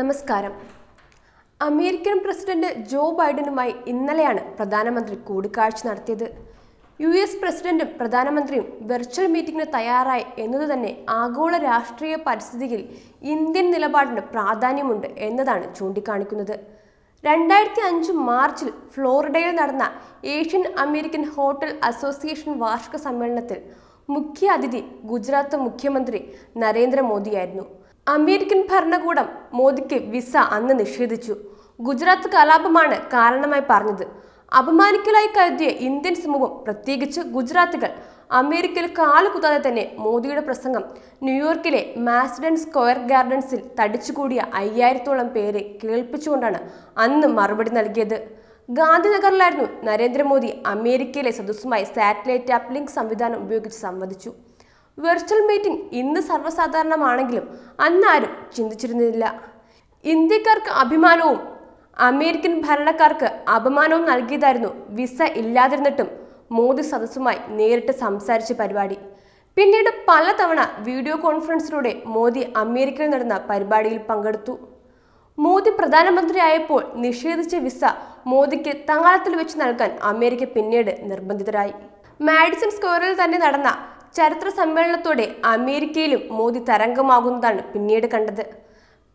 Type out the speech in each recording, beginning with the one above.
നമസ്കാരം American president ജോ ബൈഡനുമായി ഇന്നലെയാണ് പ്രധാനമന്ത്രി കൂടിക്കാഴ്ച നടത്തിയത് യു എസ് പ്രസിഡന്റും പ്രധാനമന്ത്രിയും വെർച്വൽ മീറ്റിംഗിന് തയ്യാറായി എന്നതുതന്നെ ആഗോള രാഷ്ട്രീയ പരിസ്ഥിതിയിൽ ഇന്ത്യൻ നിലപാടിന് പ്രാധാന്യമുണ്ട് എന്നതാണ് ചൂണ്ടിക്കാണിക്കുന്നത് രണ്ടായിരത്തി അഞ്ച് മാർച്ചിൽ ഫ്ലോറിഡയിൽ നടന്ന ഏഷ്യൻ അമേരിക്കൻ ഹോട്ടൽ അസോസിയേഷൻ വാർഷിക സമ്മേളനത്തിൽ മുഖ്യ അതിഥി ഗുജറാത്ത് മുഖ്യമന്ത്രി നരേന്ദ്രമോദിയായിരുന്നു അമേരിക്കൻ ഭരണകൂടം മോദിക്ക് വിസ അന്ന് നിഷേധിച്ചു ഗുജറാത്ത് കലാപമാണ് കാരണമായി പറഞ്ഞത് അപമാനിക്കലായി കരുതിയ ഇന്ത്യൻ സമൂഹം പ്രത്യേകിച്ച് ഗുജറാത്തുകൾ അമേരിക്കയിൽ കാലുകുതാതെ തന്നെ മോദിയുടെ പ്രസംഗം ന്യൂയോർക്കിലെ മാസ്ഡൻ സ്ക്വയർ ഗാർഡൻസിൽ തടിച്ചുകൂടിയ അയ്യായിരത്തോളം പേരെ കേൾപ്പിച്ചുകൊണ്ടാണ് അന്ന് മറുപടി നൽകിയത് ഗാന്ധിനഗറിലായിരുന്നു നരേന്ദ്രമോദി അമേരിക്കയിലെ സദസ്സുമായി സാറ്റലൈറ്റ് ആപ്പ് ലിങ്ക് സംവിധാനം ഉപയോഗിച്ച് സംവദിച്ചു വെർച്വൽ മീറ്റിംഗ് ഇന്ന് സർവ്വസാധാരണമാണെങ്കിലും അന്നാരും ചിന്തിച്ചിരുന്നില്ല ഇന്ത്യക്കാർക്ക് അഭിമാനവും അമേരിക്കൻ ഭരണക്കാർക്ക് അപമാനവും നൽകിയതായിരുന്നു വിസ ഇല്ലാതിരുന്നിട്ടും മോദി സദസ്സുമായി നേരിട്ട് സംസാരിച്ച പരിപാടി പിന്നീട് പലതവണ വീഡിയോ കോൺഫറൻസിലൂടെ മോദി അമേരിക്കയിൽ നടന്ന പരിപാടിയിൽ പങ്കെടുത്തു മോദി പ്രധാനമന്ത്രിയായപ്പോൾ നിഷേധിച്ച വിസ മോദിക്ക് തങ്ങാളത്തിൽ വെച്ച് നൽകാൻ അമേരിക്ക പിന്നീട് നിർബന്ധിതരായി മാഡിസൺ സ്ക്വയറിൽ തന്നെ നടന്ന ചരിത്ര സമ്മേളനത്തോടെ അമേരിക്കയിലും മോദി തരംഗമാകുന്നതാണ് പിന്നീട് കണ്ടത്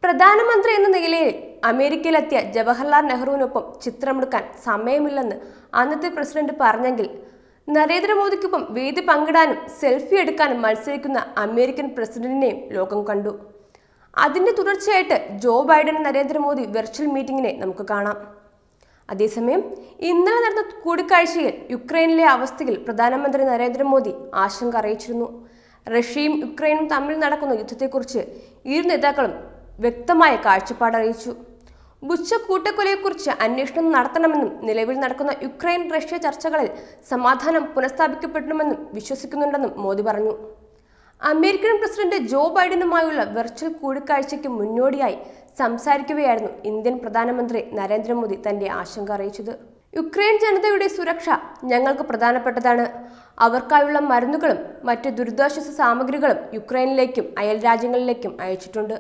പ്രധാനമന്ത്രി എന്ന നിലയിൽ അമേരിക്കയിലെത്തിയ ജവഹർലാൽ നെഹ്റുവിനൊപ്പം ചിത്രമെടുക്കാൻ സമയമില്ലെന്ന് അന്നത്തെ പ്രസിഡന്റ് പറഞ്ഞെങ്കിൽ നരേന്ദ്രമോദിക്കൊപ്പം വേദി പങ്കിടാനും സെൽഫി എടുക്കാനും മത്സരിക്കുന്ന അമേരിക്കൻ പ്രസിഡന്റിനെയും ലോകം കണ്ടു അതിന്റെ തുടർച്ചയായിട്ട് ജോ ബൈഡൻ നരേന്ദ്രമോദി വെർച്വൽ മീറ്റിംഗിനെ നമുക്ക് കാണാം അതേസമയം ഇന്നലെ നടന്ന കൂടിക്കാഴ്ചയിൽ യുക്രൈനിലെ അവസ്ഥയിൽ പ്രധാനമന്ത്രി നരേന്ദ്രമോദി ആശങ്ക അറിയിച്ചിരുന്നു റഷ്യയും യുക്രൈനും തമ്മിൽ നടക്കുന്ന യുദ്ധത്തെക്കുറിച്ച് ഇരു നേതാക്കളും വ്യക്തമായ കാഴ്ചപ്പാട് അറിയിച്ചു ബുച്ച കൂട്ടക്കൊലയെക്കുറിച്ച് അന്വേഷണം നടത്തണമെന്നും നിലവിൽ നടക്കുന്ന യുക്രൈൻ റഷ്യ ചർച്ചകളിൽ സമാധാനം പുനഃസ്ഥാപിക്കപ്പെടണമെന്നും വിശ്വസിക്കുന്നുണ്ടെന്നും മോദി പറഞ്ഞു അമേരിക്കൻ പ്രസിഡന്റ് ജോ ബൈഡനുമായുള്ള വെർച്വൽ കൂടിക്കാഴ്ചയ്ക്ക് മുന്നോടിയായി സംസാരിക്കുകയായിരുന്നു ഇന്ത്യൻ പ്രധാനമന്ത്രി നരേന്ദ്രമോദി തന്റെ ആശങ്ക അറിയിച്ചത് യുക്രൈൻ ജനതയുടെ സുരക്ഷ ഞങ്ങൾക്ക് പ്രധാനപ്പെട്ടതാണ് അവർക്കായുള്ള മരുന്നുകളും മറ്റ് ദുരിതാശ്വാസ സാമഗ്രികളും യുക്രൈനിലേക്കും അയൽ രാജ്യങ്ങളിലേക്കും അയച്ചിട്ടുണ്ട്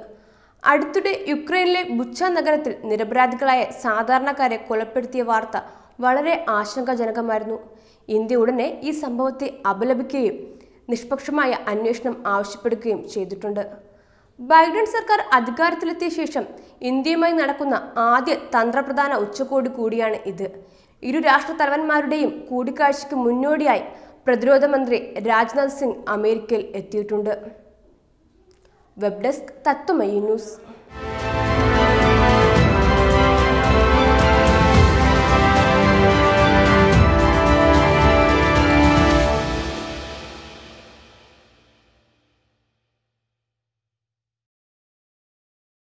അടുത്തിടെ യുക്രൈനിലെ ബുച്ച നഗരത്തിൽ നിരപരാധികളായ സാധാരണക്കാരെ കൊലപ്പെടുത്തിയ വാർത്ത വളരെ ആശങ്കാജനകമായിരുന്നു ഇന്ത്യ ഉടനെ ഈ സംഭവത്തെ അപലപിക്കുകയും നിഷ്പക്ഷമായ അന്വേഷണം ആവശ്യപ്പെടുകയും ചെയ്തിട്ടുണ്ട് ബൈഡൻ സർക്കാർ അധികാരത്തിലെത്തിയ ശേഷം ഇന്ത്യയുമായി നടക്കുന്ന ആദ്യ തന്ത്രപ്രധാന ഉച്ചകോടി കൂടിയാണ് ഇത് ഇരു രാഷ്ട്ര തലവന്മാരുടെയും കൂടിക്കാഴ്ചയ്ക്ക് മുന്നോടിയായി പ്രതിരോധ മന്ത്രി രാജ്നാഥ് സിംഗ് അമേരിക്കയിൽ എത്തിയിട്ടുണ്ട് വെബ് ഡെസ്ക് തത്വമയി ന്യൂസ്